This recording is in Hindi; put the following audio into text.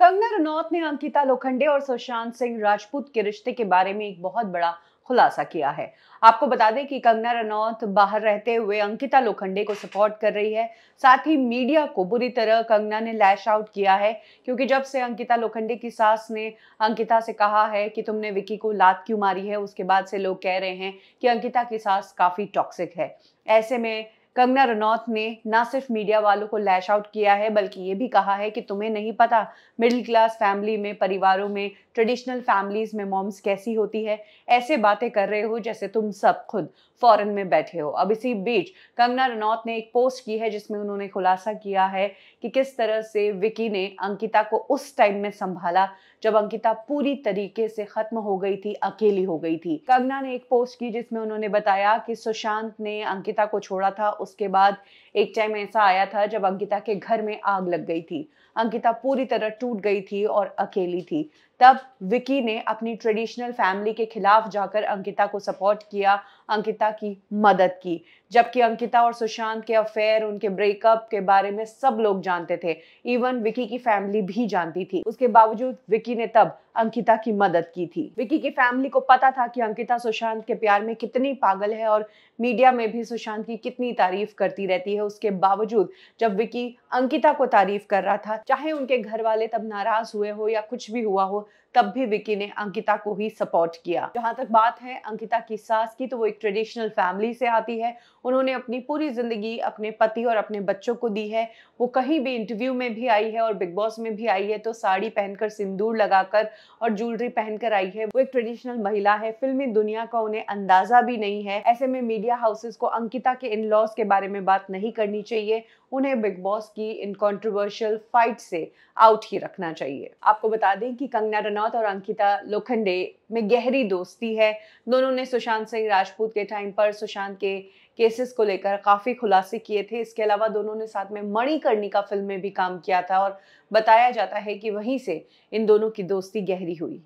कंगना रनौत ने अंकिता लोखंडे और सुशांत सिंह राजपूत के रिश्ते के बारे में एक बहुत बड़ा खुलासा किया है आपको बता दें कि कंगना रनौत बाहर रहते हुए अंकिता लोखंडे को सपोर्ट कर रही है साथ ही मीडिया को बुरी तरह कंगना ने लैश आउट किया है क्योंकि जब से अंकिता लोखंडे की सास ने अंकिता से कहा है कि तुमने विकी को लात क्यों मारी है उसके बाद से लोग कह रहे हैं कि अंकिता की सास काफ़ी टॉक्सिक है ऐसे में कंगना रनौत ने ना सिर्फ मीडिया वालों को लैश आउट किया है बल्कि ये भी कहा है कि तुम्हें नहीं पता मिडिल क्लास फैमिली में परिवारों में ट्रेडिशनल फैमिलीज में मॉम्स कैसी होती है ऐसे बातें कर रहे हो जैसे तुम सब खुद फॉरेन में बैठे हो अब इसी बीच कंगना रनौत ने एक पोस्ट की है जिसमें उन्होंने खुलासा किया है कि किस तरह से विकी ने अंकिता को उस टाइम में संभाला जब अंकिता पूरी तरीके से खत्म हो गई थी अकेली हो गई थी कंगना ने एक पोस्ट की जिसमें उन्होंने बताया कि सुशांत ने अंकिता को छोड़ा था उसके बाद एक टाइम ऐसा आया था जब अंकिता के घर में आग लग गई थी अंकिता पूरी तरह टूट गई थी और अकेली थी तब विकी ने अपनी ट्रेडिशनल फैमिली के खिलाफ जाकर अंकिता को सपोर्ट किया अंकिता की मदद की जबकि अंकिता और सुशांत के अफेयर उनके ब्रेकअप के बारे में सब लोग जानते थे इवन विकी की फैमिली भी जानती थी उसके बावजूद विकी ने तब अंकिता की मदद की थी विकी की फैमिली को पता था कि अंकिता सुशांत के प्यार में कितनी पागल है और मीडिया में भी सुशांत की कितनी तारीफ करती रहती है उसके बावजूद जब विकी अंकिता को तारीफ कर रहा था चाहे उनके घर वाले तब नाराज हुए हो या कुछ भी हुआ हो तब भी विकी ने अंकिता को ही सपोर्ट किया जहां तक बात है अंकिता की सास की तो वो एक ट्रेडिशनल फैमिली से आती है उन्होंने अपनी पूरी जिंदगी अपने पति और अपने बच्चों को दी है वो कहीं भी इंटरव्यू में भी आई है और बिग बॉस में भी आई है तो साड़ी पहनकर सिंदूर लगाकर और ज्वेलरी पहनकर आई है वो एक ट्रेडिशनल महिला है फिल्मी दुनिया का उन्हें अंदाजा भी नहीं है ऐसे में मीडिया हाउसेस को अंकिता के इन लॉस के बारे में बात नहीं करनी चाहिए उन्हें बिग बॉस की इन कॉन्ट्रोवर्शियल फाइट से आउट ही रखना चाहिए आपको बता दें कि कंगना रनौत और अंकिता लोखंडे में गहरी दोस्ती है दोनों ने सुशांत सिंह राजपूत के टाइम पर सुशांत के केसेस को लेकर काफ़ी खुलासे किए थे इसके अलावा दोनों ने साथ में मणिकर्णिका का फिल्म में भी काम किया था और बताया जाता है कि वहीं से इन दोनों की दोस्ती गहरी हुई